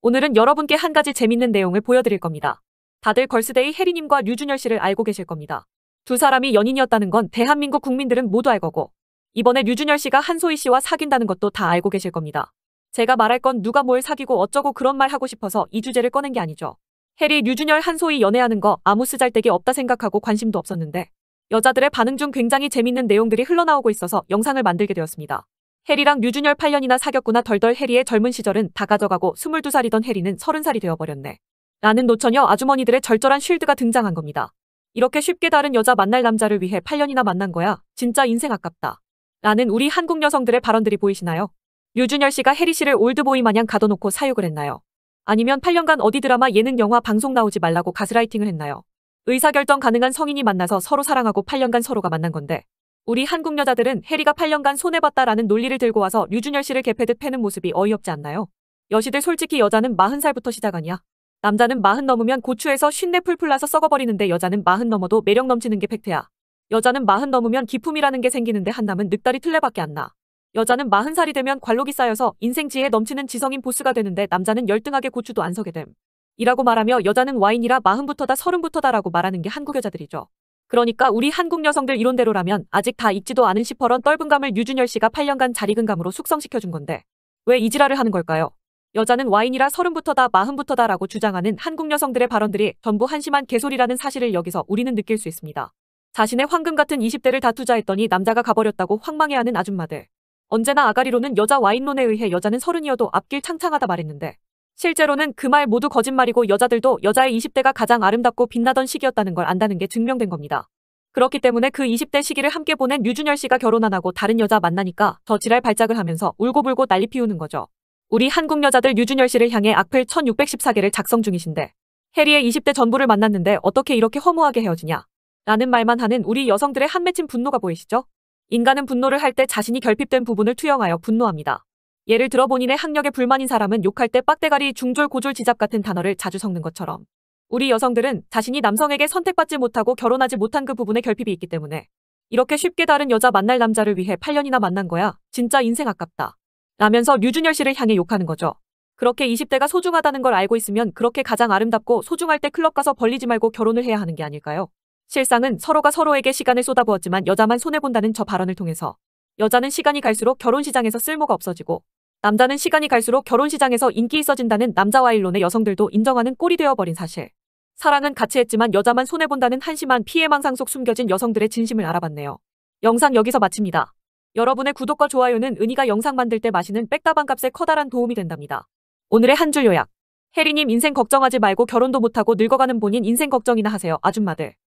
오늘은 여러분께 한 가지 재밌는 내용을 보여드릴 겁니다. 다들 걸스데이 해리님과 류준열 씨를 알고 계실 겁니다. 두 사람이 연인이었다는 건 대한민국 국민들은 모두 알 거고 이번에 류준열 씨가 한소희 씨와 사귄다는 것도 다 알고 계실 겁니다. 제가 말할 건 누가 뭘 사귀고 어쩌고 그런 말 하고 싶어서 이 주제를 꺼낸 게 아니죠. 해리 류준열 한소희 연애하는 거 아무 쓰잘데기 없다 생각하고 관심도 없었는데 여자들의 반응 중 굉장히 재밌는 내용들이 흘러나오고 있어서 영상을 만들게 되었습니다. 해리랑 류준열 8년이나 사귀었구나 덜덜 해리의 젊은 시절은 다 가져가고 22살이던 해리는 30살이 되어버렸네. 라는 노처녀 아주머니들의 절절한 쉴드가 등장한 겁니다. 이렇게 쉽게 다른 여자 만날 남자를 위해 8년이나 만난 거야. 진짜 인생 아깝다. 라는 우리 한국 여성들의 발언들이 보이시나요? 류준열 씨가 해리 씨를 올드보이 마냥 가둬놓고 사육을 했나요? 아니면 8년간 어디 드라마 예능 영화 방송 나오지 말라고 가스라이팅을 했나요? 의사결정 가능한 성인이 만나서 서로 사랑하고 8년간 서로가 만난 건데 우리 한국 여자들은 해리가 8년간 손해봤다라는 논리를 들고 와서 류준열 씨를 개패듯 패는 모습이 어이없지 않나요? 여시들 솔직히 여자는 40살부터 시작 아니야. 남자는 40 넘으면 고추에서 쉰내 풀풀 나서 썩어버리는데 여자는 40 넘어도 매력 넘치는 게 팩트야. 여자는 40 넘으면 기품이라는 게 생기는데 한남은 늑다리 틀레밖에 안 나. 여자는 40살이 되면 관록이 쌓여서 인생 지혜 넘치는 지성인 보스가 되는데 남자는 열등하게 고추도 안 서게 됨. 이라고 말하며 여자는 와인이라 마흔부터다 서른부터다라고 말하는 게 한국 여자들이죠. 그러니까 우리 한국 여성들 이론대로라면 아직 다 익지도 않은 시퍼런 떫은감을 유준열 씨가 8년간 자리근감으로 숙성시켜준 건데 왜 이지랄을 하는 걸까요? 여자는 와인이라 서른부터다 마흔부터다 라고 주장하는 한국 여성들의 발언들이 전부 한심한 개소리라는 사실을 여기서 우리는 느낄 수 있습니다. 자신의 황금 같은 20대를 다 투자했더니 남자가 가버렸다고 황망해하는 아줌마들. 언제나 아가리로는 여자 와인론에 의해 여자는 서른이어도 앞길 창창하다 말했는데 실제로는 그 말 모두 거짓말이고 여자들도 여자의 20대가 가장 아름답고 빛나던 시기였다는 걸 안다는 게 증명된 겁니다. 그렇기 때문에 그 20대 시기를 함께 보낸 류준열 씨가 결혼 안 하고 다른 여자 만나니까 더 지랄 발작을 하면서 울고불고 난리 피우는 거죠. 우리 한국 여자들 류준열 씨를 향해 악플 1614개를 작성 중이신데 해리의 20대 전부를 만났는데 어떻게 이렇게 허무하게 헤어지냐 라는 말만 하는 우리 여성들의 한맺힌 분노가 보이시죠? 인간은 분노를 할 때 자신이 결핍된 부분을 투영하여 분노합니다. 예를 들어 본인의 학력에 불만인 사람은 욕할 때 빡대가리, 중졸, 고졸, 지잡 같은 단어를 자주 섞는 것처럼 우리 여성들은 자신이 남성에게 선택받지 못하고 결혼하지 못한 그 부분에 결핍이 있기 때문에 이렇게 쉽게 다른 여자 만날 남자를 위해 8년이나 만난 거야. 진짜 인생 아깝다. 라면서 류준열 씨를 향해 욕하는 거죠. 그렇게 20대가 소중하다는 걸 알고 있으면 그렇게 가장 아름답고 소중할 때 클럽 가서 벌리지 말고 결혼을 해야 하는 게 아닐까요? 실상은 서로가 서로에게 시간을 쏟아부었지만 여자만 손해본다는 저 발언을 통해서 여자는 시간이 갈수록 결혼 시장에서 쓸모가 없어지고 남자는 시간이 갈수록 결혼 시장에서 인기 있어진다는 남자와 일론의 여성들도 인정하는 꼴이 되어버린 사실. 사랑은 같이 했지만 여자만 손해본다는 한심한 피해망상 속 숨겨진 여성들의 진심을 알아봤네요. 영상 여기서 마칩니다. 여러분의 구독과 좋아요는 은희가 영상 만들 때 마시는 백다방 값에 커다란 도움이 된답니다. 오늘의 한 줄 요약. 혜리님 인생 걱정하지 말고 결혼도 못하고 늙어가는 본인 인생 걱정이나 하세요 아줌마들.